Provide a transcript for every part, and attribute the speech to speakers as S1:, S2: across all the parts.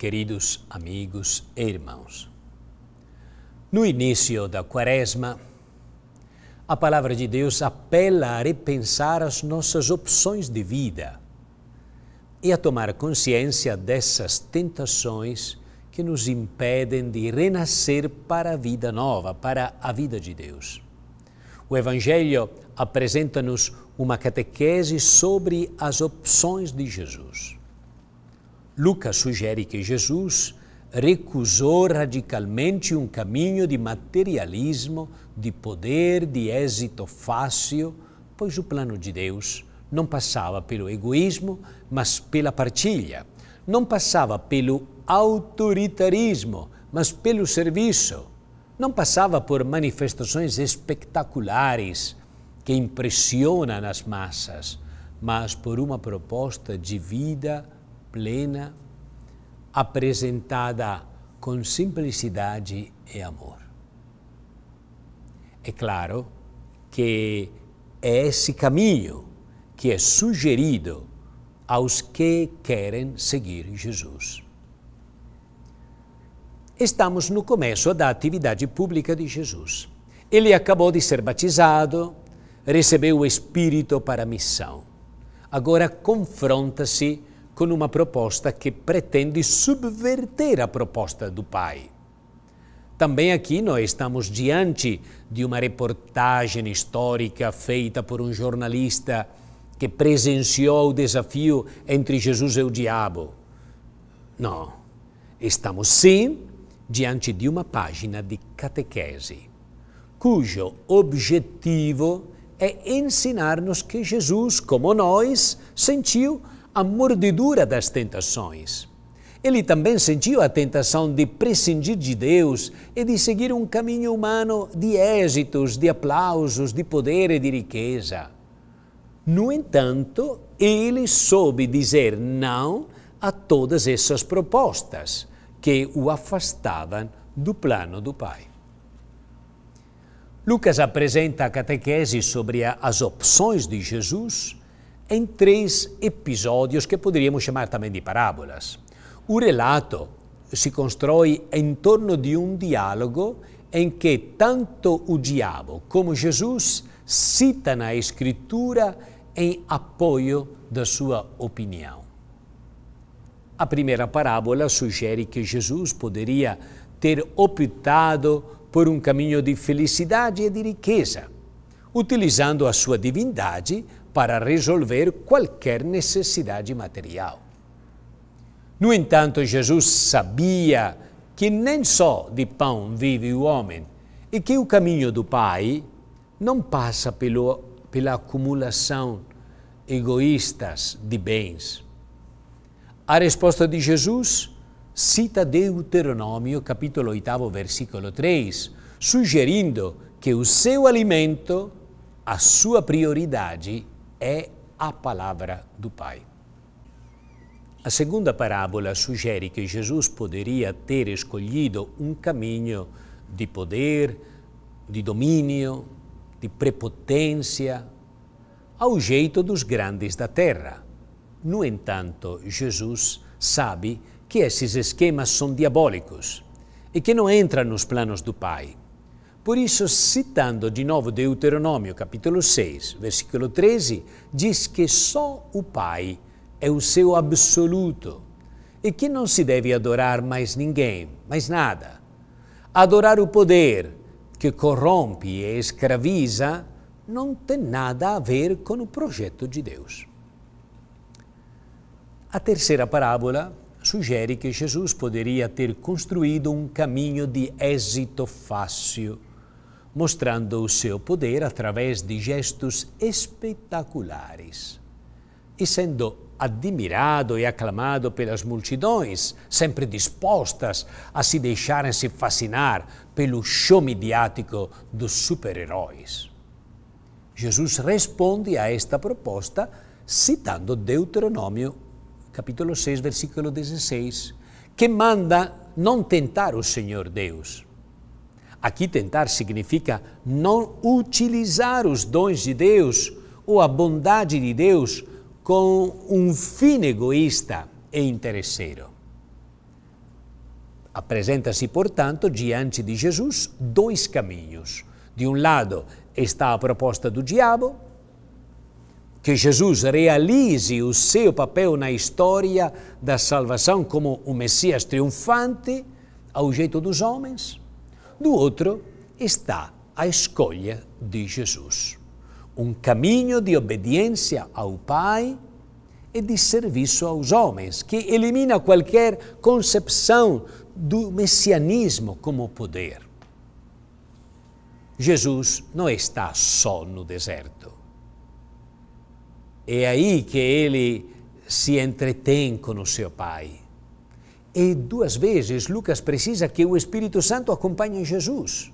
S1: queridos amigos e irmãos. No início da Quaresma, a palavra de Deus apela a repensar as nossas opções de vida e a tomar consciência dessas tentações que nos impedem de renascer para a vida nova, para a vida de Deus. O Evangelho apresenta-nos uma catequese sobre as opções de Jesus. Lucas sugere que Jesus recusou radicalmente um caminho de materialismo, de poder, de êxito fácil, pois o plano de Deus não passava pelo egoísmo, mas pela partilha. Não passava pelo autoritarismo, mas pelo serviço. Não passava por manifestações espetaculares que impressionam as massas, mas por uma proposta de vida plena, apresentada com simplicidade e amor. É claro que é esse caminho que é sugerido aos que querem seguir Jesus. Estamos no começo da atividade pública de Jesus. Ele acabou de ser batizado, recebeu o Espírito para a missão. Agora confronta-se com uma proposta que pretende subverter a proposta do Pai. Também aqui nós estamos diante de uma reportagem histórica feita por um jornalista que presenciou o desafio entre Jesus e o diabo. Não, estamos sim diante de uma página de catequese, cujo objetivo é ensinar-nos que Jesus, como nós, sentiu a mordidura das tentações. Ele também sentiu a tentação de prescindir de Deus e de seguir um caminho humano de êxitos, de aplausos, de poder e de riqueza. No entanto, ele soube dizer não a todas essas propostas que o afastavam do plano do Pai. Lucas apresenta a catequese sobre as opções de Jesus em três episódios que poderíamos chamar também de parábolas. O relato se constrói em torno de um diálogo em que tanto o diabo como Jesus citam a Escritura em apoio da sua opinião. A primeira parábola sugere que Jesus poderia ter optado por um caminho de felicidade e de riqueza, utilizando a sua divindade para resolver qualquer necessidade material. No entanto, Jesus sabia que nem só de pão vive o homem e que o caminho do Pai não passa pelo, pela acumulação egoístas de bens. A resposta de Jesus cita Deuteronômio, capítulo 8, versículo 3, sugerindo que o seu alimento, a sua prioridade, é a palavra do Pai. A segunda parábola sugere que Jesus poderia ter escolhido um caminho de poder, de domínio, de prepotência, ao jeito dos grandes da terra. No entanto, Jesus sabe que esses esquemas são diabólicos e que não entram nos planos do Pai. Por isso, citando de novo Deuteronômio capítulo 6, versículo 13, diz que só o Pai é o seu absoluto e que não se deve adorar mais ninguém, mais nada. Adorar o poder que corrompe e escraviza não tem nada a ver com o projeto de Deus. A terceira parábola sugere que Jesus poderia ter construído um caminho de êxito fácil mostrando o seu poder através de gestos espetaculares. E sendo admirado e aclamado pelas multidões, sempre dispostas a se deixarem-se fascinar pelo show midiático dos super-heróis. Jesus responde a esta proposta citando Deuteronômio, capítulo 6, versículo 16, que manda não tentar o Senhor Deus Aqui, tentar significa não utilizar os dons de Deus ou a bondade de Deus com um fim egoísta e interesseiro. Apresenta-se, portanto, diante de Jesus dois caminhos. De um lado está a proposta do diabo, que Jesus realize o seu papel na história da salvação como o Messias triunfante ao jeito dos homens do outro está a escolha de Jesus. Um caminho de obediência ao Pai e de serviço aos homens, que elimina qualquer concepção do messianismo como poder. Jesus não está só no deserto. É aí que ele se entretém com o seu Pai e duas vezes Lucas precisa que o Espírito Santo acompanhe Jesus,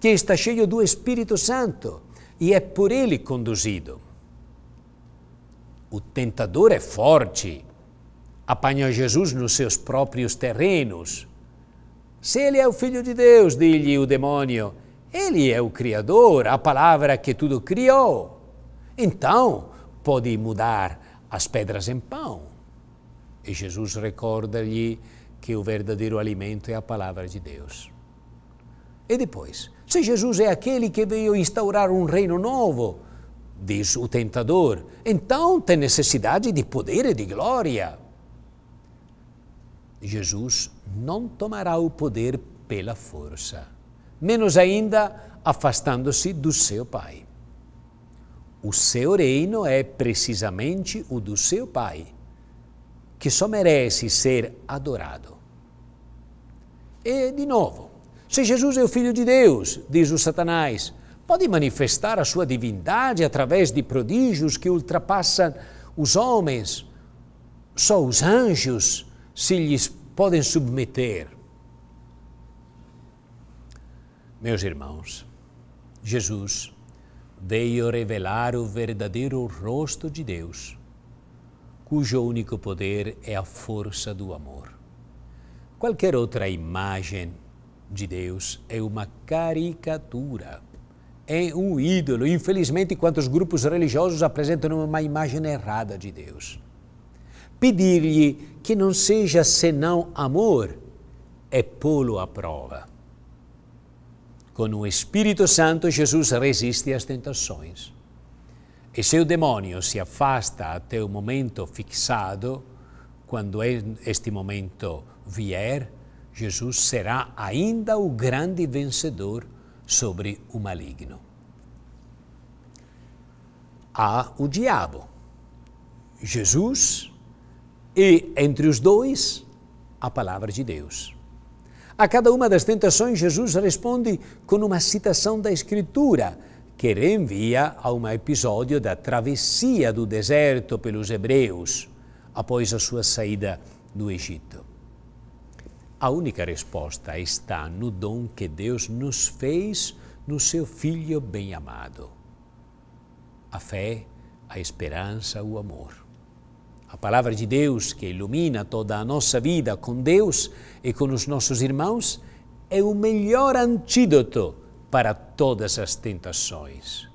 S1: que está cheio do Espírito Santo e é por ele conduzido. O tentador é forte, apanha Jesus nos seus próprios terrenos. Se ele é o filho de Deus, diz-lhe o demônio, ele é o Criador, a palavra que tudo criou. Então, pode mudar as pedras em pão. E Jesus recorda-lhe que o verdadeiro alimento é a palavra de Deus. E depois, se Jesus é aquele que veio instaurar um reino novo, diz o tentador, então tem necessidade de poder e de glória. Jesus não tomará o poder pela força, menos ainda afastando-se do seu Pai. O seu reino é precisamente o do seu Pai que só merece ser adorado. E, de novo, se Jesus é o Filho de Deus, diz o Satanás, pode manifestar a sua divindade através de prodígios que ultrapassam os homens. Só os anjos se lhes podem submeter. Meus irmãos, Jesus veio revelar o verdadeiro rosto de Deus cujo único poder é a força do amor. Qualquer outra imagem de Deus é uma caricatura, é um ídolo. Infelizmente, quantos grupos religiosos apresentam uma imagem errada de Deus? Pedir-lhe que não seja senão amor é pô-lo à prova. Com o Espírito Santo, Jesus resiste às tentações. E se o demônio se afasta até o momento fixado, quando é este momento vier, Jesus será ainda o grande vencedor sobre o maligno. Há o diabo, Jesus e, entre os dois, a palavra de Deus. A cada uma das tentações, Jesus responde com uma citação da Escritura que reenvia a um episódio da travessia do deserto pelos hebreus após a sua saída do Egito. A única resposta está no dom que Deus nos fez no seu Filho bem-amado. A fé, a esperança, o amor. A palavra de Deus que ilumina toda a nossa vida com Deus e com os nossos irmãos é o melhor antídoto para todas as tentações.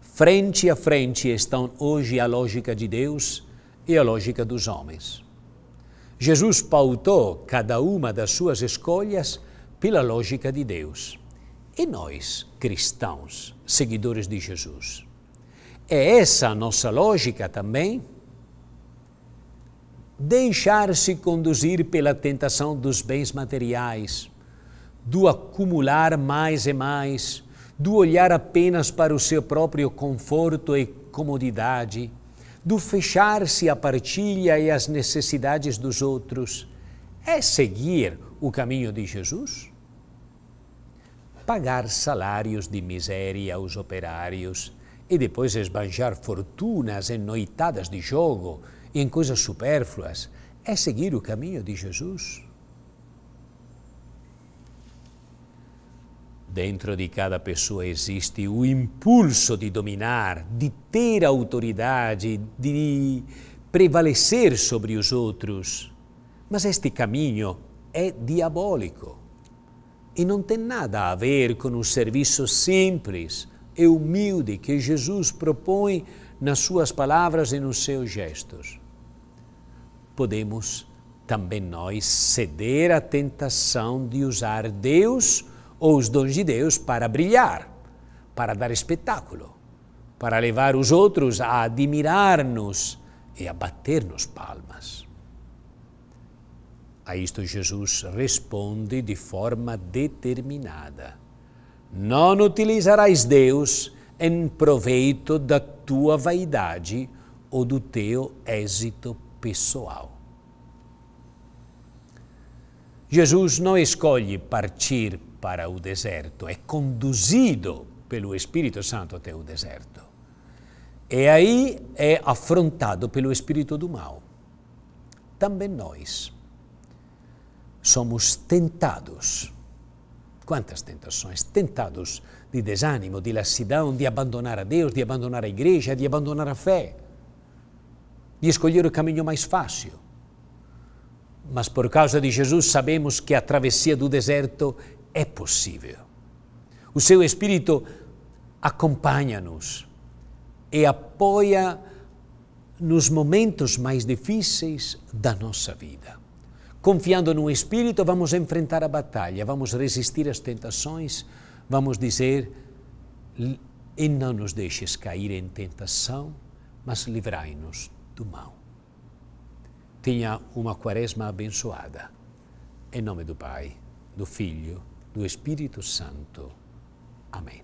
S1: Frente a frente estão hoje a lógica de Deus e a lógica dos homens. Jesus pautou cada uma das suas escolhas pela lógica de Deus. E nós, cristãos, seguidores de Jesus? É essa a nossa lógica também? Deixar-se conduzir pela tentação dos bens materiais, do acumular mais e mais, do olhar apenas para o seu próprio conforto e comodidade, do fechar-se à partilha e às necessidades dos outros, é seguir o caminho de Jesus? Pagar salários de miséria aos operários e depois esbanjar fortunas em noitadas de jogo e em coisas supérfluas é seguir o caminho de Jesus? Dentro de cada pessoa existe o impulso de dominar, de ter autoridade, de prevalecer sobre os outros. Mas este caminho é diabólico e não tem nada a ver com o serviço simples e humilde que Jesus propõe nas suas palavras e nos seus gestos. Podemos também nós ceder à tentação de usar Deus ou os dons de Deus para brilhar, para dar espetáculo, para levar os outros a admirar-nos e a bater-nos palmas. A isto Jesus responde de forma determinada: Não utilizarás Deus em proveito da tua vaidade ou do teu êxito pessoal. Jesus não escolhe partir para o deserto, é conduzido pelo Espírito Santo até o deserto. E aí é afrontado pelo espírito do mal. Também nós somos tentados. Quantas tentações? Tentados de desânimo, de lassidão, de abandonar a Deus, de abandonar a igreja, de abandonar a fé, de escolher o caminho mais fácil. Mas por causa de Jesus, sabemos que a travessia do deserto é possível. O seu Espírito acompanha-nos e apoia nos momentos mais difíceis da nossa vida. Confiando no Espírito, vamos enfrentar a batalha, vamos resistir às tentações, vamos dizer: e não nos deixes cair em tentação, mas livrai-nos do mal. Tenha uma quaresma abençoada. Em nome do Pai, do Filho do Espírito Santo. Amém.